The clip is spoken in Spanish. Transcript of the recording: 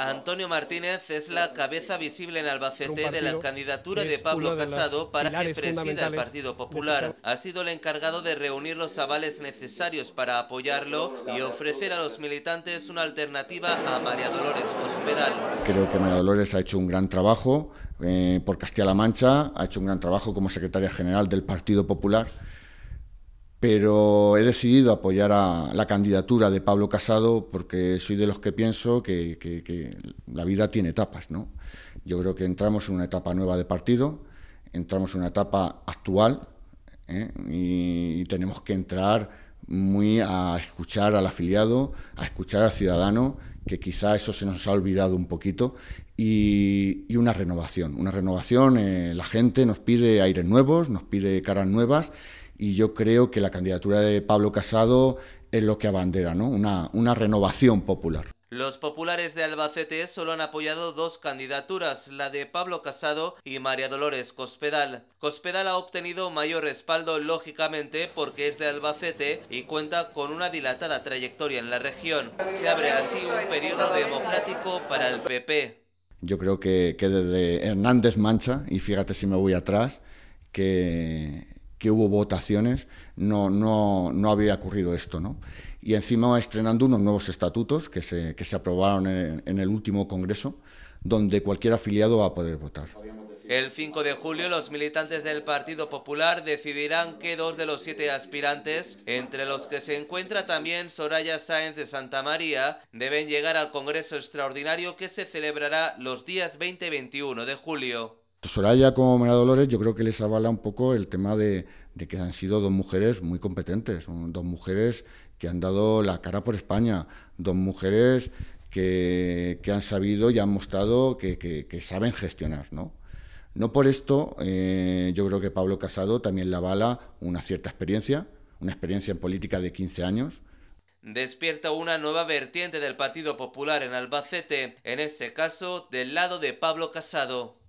Antonio Martínez es la cabeza visible en Albacete de la candidatura de Pablo Casado para que presida el Partido este Popular. Ha sido el encargado de reunir los avales necesarios para apoyarlo y ofrecer a los militantes una alternativa a María Dolores Hospedal. Creo que María Dolores ha hecho un gran trabajo eh, por Castilla-La Mancha, ha hecho un gran trabajo como secretaria general del Partido Popular pero he decidido apoyar a la candidatura de Pablo Casado porque soy de los que pienso que, la vida tiene etapas. Yo creo que entramos en una etapa nueva de partido, entramos en una etapa actual ¿eh? y tenemos que entrar muy a escuchar al afiliado, a escuchar al ciudadano que quizá eso se nos ha olvidado un poquito, y, una renovación. Una renovación, eh, la gente nos pide aires nuevos, nos pide caras nuevas, y yo creo que la candidatura de Pablo Casado es lo que abandera, ¿no? una, una renovación popular. Los populares de Albacete solo han apoyado dos candidaturas, la de Pablo Casado y María Dolores Cospedal. Cospedal ha obtenido mayor respaldo, lógicamente, porque es de Albacete y cuenta con una dilatada trayectoria en la región. Se abre así un periodo democrático para el PP. Yo creo que, desde Hernández Mancha, y fíjate si me voy atrás, que que hubo votaciones, no, no, no había ocurrido esto. ¿no? Y encima estrenando unos nuevos estatutos que se, que se aprobaron en, en el último Congreso, donde cualquier afiliado va a poder votar. El 5 de julio los militantes del Partido Popular decidirán que dos de los siete aspirantes, entre los que se encuentra también Soraya Sáenz de Santa María, deben llegar al Congreso Extraordinario que se celebrará los días 20 y 21 de julio. Soraya como María Dolores yo creo que les avala un poco el tema de, que han sido dos mujeres muy competentes, dos mujeres que han dado la cara por España, dos mujeres que, han sabido y han mostrado que, saben gestionar, ¿no? por esto, eh, yo creo que Pablo Casado también le avala una cierta experiencia, una experiencia en política de 15 años. Despierta una nueva vertiente del Partido Popular en Albacete, en este caso del lado de Pablo Casado.